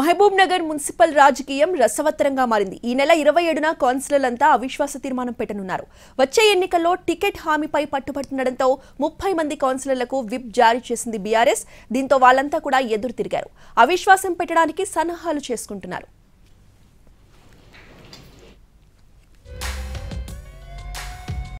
Mahabub Nagar municipal రాజకీయం రసవత్తరంగా మారింది ఈ నెల ఇరవై ఏడున కౌన్సిలర్లంతా అవిశ్వాస తీర్మానం పెట్టనున్నారు వచ్చే ఎన్నికల్లో టికెట్ హామీపై పట్టుబడుతుండడంతో ముప్పై మంది కౌన్సిలర్లకు విప్ జారీ చేసింది బీఆర్ఎస్ దీంతో వాళ్ళంతా కూడా ఎదురు తిరిగారు అవిశ్వాసం పెట్టడానికి సన్నాహాలు చేసుకుంటున్నారు